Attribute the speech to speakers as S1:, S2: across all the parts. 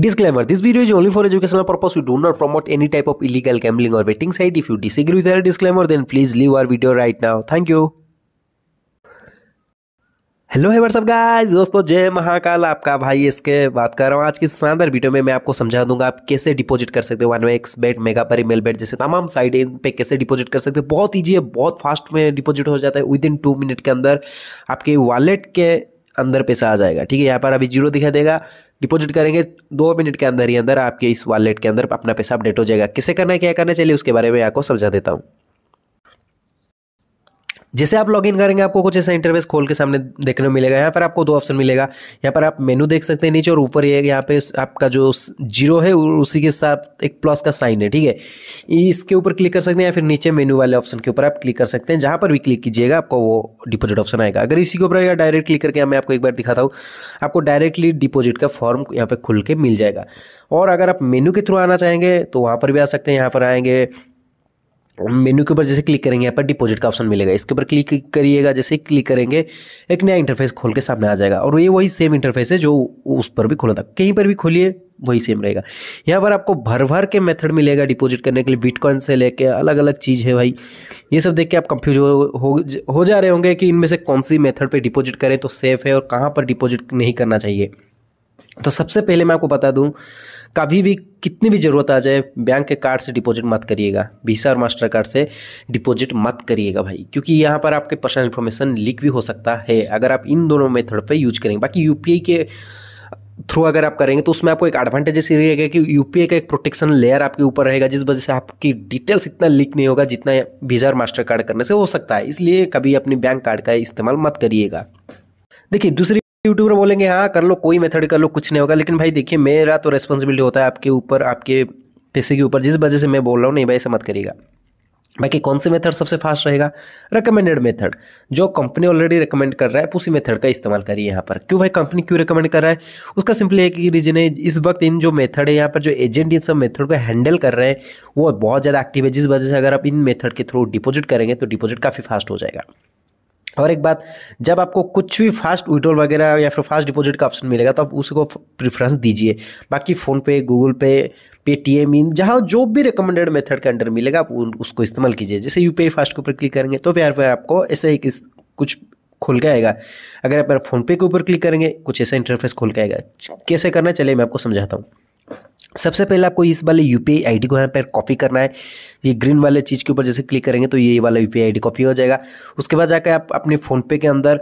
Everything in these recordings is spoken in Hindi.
S1: Disclaimer This video is only for educational purpose. We do not promote any type of illegal gambling or betting site. If you disagree with our disclaimer, then please leave our video right now. Thank you. Hello है सब गाइस दोस्तों जय महाकाल आपका भाई इसके बात कर रहा हूँ आज की शानदार वीडियो में मैं आपको समझा दूंगा आप कैसे डिपॉजिट कर सकते हो one X bet Megapari Melbet जैसे तमाम साइड इन पे कैसे डिपॉजिट कर सकते हो बहुत ईजी है बहुत फास्ट में डिपॉजिट हो जाता है विद इन टू मिनट के अंदर आपके वॉलेट के अंदर पैसा आ जाएगा ठीक है यहाँ पर अभी जीरो दिखा देगा डिपॉजिट करेंगे दो मिनट के अंदर ही अंदर आपके इस वॉलेट के अंदर अपना पैसा अपडेट हो जाएगा किसे करना है क्या करना चाहिए उसके बारे में आपको समझा देता हूँ जैसे आप लॉगिन करेंगे आपको कुछ ऐसा इंटरवेस खोल के सामने देखने को मिलेगा यहाँ पर आपको दो ऑप्शन मिलेगा यहाँ पर आप मेनू देख सकते हैं नीचे और ऊपर ये यहाँ पे आपका जो जीरो है उसी के साथ एक प्लस का साइन है ठीक है इसके ऊपर क्लिक कर सकते हैं या फिर नीचे मेनू वाले ऑप्शन के ऊपर आप क्लिक कर सकते हैं जहाँ पर भी क्लिक कीजिएगा आपको वो डिपोजिट ऑप्शन आएगा अगर इसी के ऊपर या डायरेक्ट क्लिक करके मैं आपको एक बार दिखाता हूँ आपको डायरेक्टली डिपोजिट का फॉर्म यहाँ पर खुल के मिल जाएगा और अगर आप मेनू के थ्रू आना चाहेंगे तो वहाँ पर भी आ सकते हैं यहाँ पर आएंगे मेन्यू के ऊपर जैसे क्लिक करेंगे यहाँ पर डिपॉजिट का ऑप्शन मिलेगा इसके ऊपर क्लिक करिएगा जैसे क्लिक करेंगे एक नया इंटरफेस खोल के सामने आ जाएगा और ये वही सेम इंटरफेस है जो उस पर भी खोला था कहीं पर भी खोलिए वही सेम रहेगा यहाँ पर आपको भर भर के मेथड मिलेगा डिपॉजिट करने के लिए बिटकॉइन से लेके अलग अलग चीज़ है भाई ये सब देख के आप कंफ्यूज हो, हो हो जा रहे होंगे कि इनमें से कौन सी मेथड पे डिपॉजिट करें तो सेफ़ है और कहाँ पर डिपॉजिट नहीं करना चाहिए तो सबसे पहले मैं आपको बता दूं कभी भी कितनी भी ज़रूरत आ जाए बैंक के कार्ड से डिपॉजिट मत करिएगा वीसा और मास्टर कार्ड से डिपॉजिट मत करिएगा भाई क्योंकि यहाँ पर आपके पर्सनल इन्फॉर्मेशन लीक भी हो सकता है अगर आप इन दोनों मेथड पे यूज करेंगे बाकी यूपीआई के थ्रू अगर आप करेंगे तो उसमें आपको एक एडवांटेज ऐसी रहेगा कि यूपीआई का एक प्रोटेक्शन लेयर आपके ऊपर रहेगा जिस वजह से आपकी डिटेल्स इतना लीक नहीं होगा जितना वीज़ा और मास्टर कार्ड करने से हो सकता है इसलिए कभी अपनी बैंक कार्ड का इस्तेमाल मत करिएगा देखिए दूसरी यूट्यूबर बोलेंगे हाँ कर लो कोई मेथड कर लो कुछ नहीं होगा लेकिन भाई देखिए मेरा तो रेस्पॉन्सिबिलिटी होता है आपके ऊपर आपके पैसे के ऊपर जिस वजह से मैं बोल रहा हूँ नहीं भाई ऐसा मत करिएगा बाकी कौन से मेथड सबसे फास्ट रहेगा रिकमेंडेड मेथड जो कंपनी ऑलरेडी रिकमेंड कर रहा है उसी मेथड का इस्तेमाल करिए यहाँ पर क्यों भाई कंपनी क्यों रिकमेंड कर रहा है उसका सिंपली एक ही रीजन है इस वक्त इन जो मेथड है यहाँ पर जो एजेंट इन सब मेथड को हैंडल कर रहे हैं वो बहुत ज़्यादा एक्टिव है जिस वजह से अगर आप इन मेथड के थ्रू डिपोजिट करेंगे तो डिपोजिट काफ़ी फास्ट हो जाएगा और एक बात जब आपको कुछ भी फास्ट विड्रॉल वगैरह या फिर फास्ट डिपॉजिट का ऑप्शन मिलेगा तो आप उसको प्रेफरेंस दीजिए बाकी फ़ोनपे गूगल पे पेटीएम इन जहाँ जो भी रिकमेंडेड मेथड के अंडर मिलेगा आप उसको इस्तेमाल कीजिए जैसे यू फास्ट के ऊपर क्लिक करेंगे तो फिर फिर आपको ऐसे ही कुछ खुल के आएगा अगर आप फ़ोनपे के ऊपर क्लिक करेंगे कुछ ऐसा इंटरफेस खुल के आएगा कैसे करना चलिए मैं आपको समझाता हूँ सबसे पहले आपको इस वाले यू पी आई को यहाँ पर कॉपी करना है ये ग्रीन वाले चीज़ के ऊपर जैसे क्लिक करेंगे तो ये वाला यू पी आई कॉपी हो जाएगा उसके बाद जाकर आप अपने फ़ोनपे के अंदर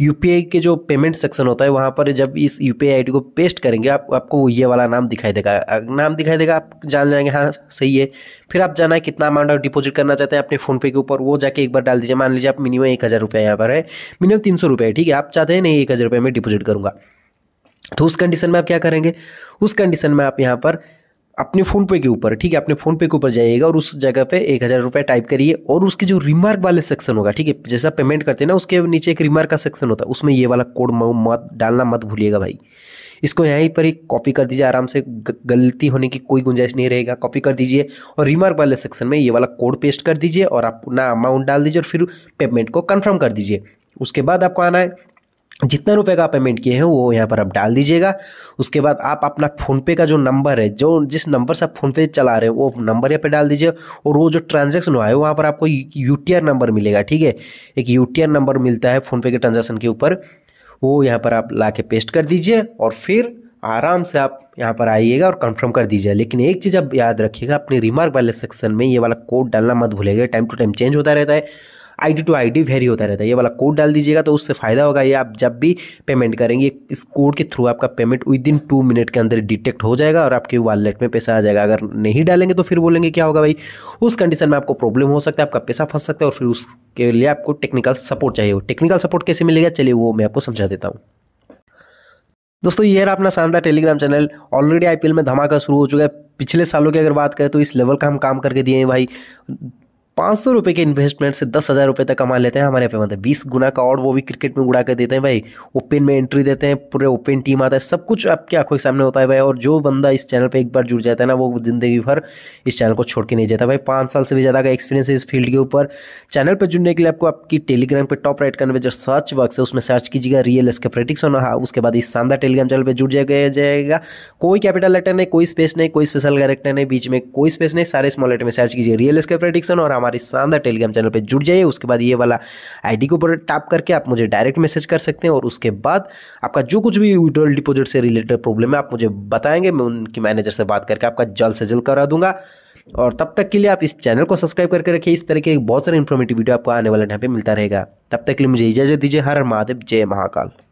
S1: यू के जो पेमेंट सेक्शन होता है वहाँ पर जब इस यू पी को पेस्ट करेंगे आप आपको ये वाला नाम दिखाई देगा नाम दिखाई देगा आप जान जाएंगे हाँ सही है फिर आप जाना है कितना अमाउंट आप डिपॉजिट करना चाहते हैं अपने फ़ोनपे के ऊपर वो जाके एक बार डाल दीजिए मान लीजिए आप मिनिमम एक हज़ार रुपये यहाँ पर है मिनिमम तीन सौ रुपये ठीक है आप चाहते हैं नहीं एक हज़ार रुपये में डिपॉजिट करूँगा तो उस कंडीशन में आप क्या करेंगे उस कंडीशन में आप यहाँ पर अपने फ़ोनपे के ऊपर ठीक है अपने फ़ोनपे के ऊपर जाइएगा और उस जगह पे एक हज़ार रुपये टाइप करिए और उसके जो रिमार्क वाले सेक्शन होगा ठीक है जैसा पेमेंट करते हैं ना उसके नीचे एक रिमार्क का सेक्शन होता है उसमें ये वाला कोड मत डालना मत भूलिएगा भाई इसको यहीं पर ही कॉपी कर दीजिए आराम से गलती होने की कोई गुंजाइश नहीं रहेगा कॉपी कर दीजिए और रिमार्क वाले सेक्शन में ये वाला कोड पेस्ट कर दीजिए और आप अपना अमाउंट डाल दीजिए और फिर पेमेंट को कन्फर्म कर दीजिए उसके बाद आपको आना है जितने रुपए का पेमेंट किए हैं वो यहाँ पर आप डाल दीजिएगा उसके बाद आप अपना फ़ोनपे का जो नंबर है जो जिस नंबर से आप फ़ोनपे चला रहे हैं वो नंबर यहाँ पे डाल दीजिए और वो जो ट्रांजैक्शन हुआ है वहाँ पर आपको यू नंबर मिलेगा ठीक है एक यू नंबर मिलता है फ़ोनपे के ट्रांजेक्शन के ऊपर वो यहाँ पर आप ला के पेस्ट कर दीजिए और फिर आराम से आप यहाँ पर आइएगा और कंफर्म कर दीजिएगा लेकिन एक चीज़ आप याद रखिएगा अपने रिमार्क वाले सेक्शन में ये वाला कोड डालना मत भूलेगा टाइम टू टाइम चेंज होता रहता है आईडी टू आईडी वेरी होता रहता है ये वाला कोड डाल दीजिएगा तो उससे फ़ायदा होगा ये आप जब भी पेमेंट करेंगे इस कोड के थ्रू आपका payment within two minute के अंदर डिटेक्ट हो जाएगा और आपके वॉलेट में पैसा आ जाएगा अगर नहीं डालेंगे तो फिर बोलेंगे क्या होगा भाई उस कंडीशन में आपको प्रॉब्लम हो सकता है आपका पैसा फंस सकता है और फिर उसके लिए आपको टेक्निकल सपोर्ट चाहिए टेक्निकल सपोर्ट कैसे मिलेगा चलिए वो मैं आपको समझा देता हूँ दोस्तों ये रहा अपना शानदार टेलीग्राम चैनल ऑलरेडी आईपीएल में धमाका शुरू हो चुका है पिछले सालों की अगर बात करें तो इस लेवल का हम काम करके दिए हैं भाई पाँच सौ रुपये के इन्वेस्टमेंट से दस हज़ार रुपये तक कमा लेते हैं हमारे यहाँ पे मतलब बीस गुना का और वो भी क्रिकेट में उड़ा के देते हैं भाई ओपन में एंट्री देते हैं पूरे ओपन टीम आता है सब कुछ आपकी आंखों के सामने होता है भाई और जो बंदा इस चैनल पर एक बार जुड़ जाता है ना वो जिंदगी भर इस चैनल को छोड़ के नहीं जाता भाई पाँच साल से भी ज़्यादा का एक्सपीरियंस है इस फील्ड के ऊपर चैनल पर जुड़ने के लिए आपको आपकी टेलीग्राम पर टॉप राइट करने जो सर्च बॉक्स है उसमें सर्च कीजिएगा रियल एस के प्रैक्टिक्स और उसके बाद इस शानदार टेलीग्राम चैनल पर जुड़ जाएगा जाएगा कोई कैपिटल लेटर नहीं कोई स्पेस नहीं कोई स्पेशल कैरेक्टर नहीं बीच में कोई स्पेस नहीं सारे स्मॉल लेटर में सर्च कीजिए रियल एस के प्रैक्टिक्सन और हमारे शानदार टेलीग्राम चैनल पर जुड़ जाइए उसके बाद ये वाला आईडी के ऊपर टैप करके आप मुझे डायरेक्ट मैसेज कर सकते हैं और उसके बाद आपका जो कुछ भी विड्रॉल डिपोजिट से रिलेटेड प्रॉब्लम है आप मुझे बताएंगे मैं उनकी मैनेजर से बात करके आपका जल्द से जल्द करा दूंगा और तब तक के लिए आप इस चैनल को सब्सक्राइब करके रखिए इस तरह के बहुत सारे इन्फॉर्मेटिव वीडियो आपको आने वाले टाइम पे मिलता रहेगा तब तक के लिए मुझे इजाजत दीजिए हर महादेव जय महाकाल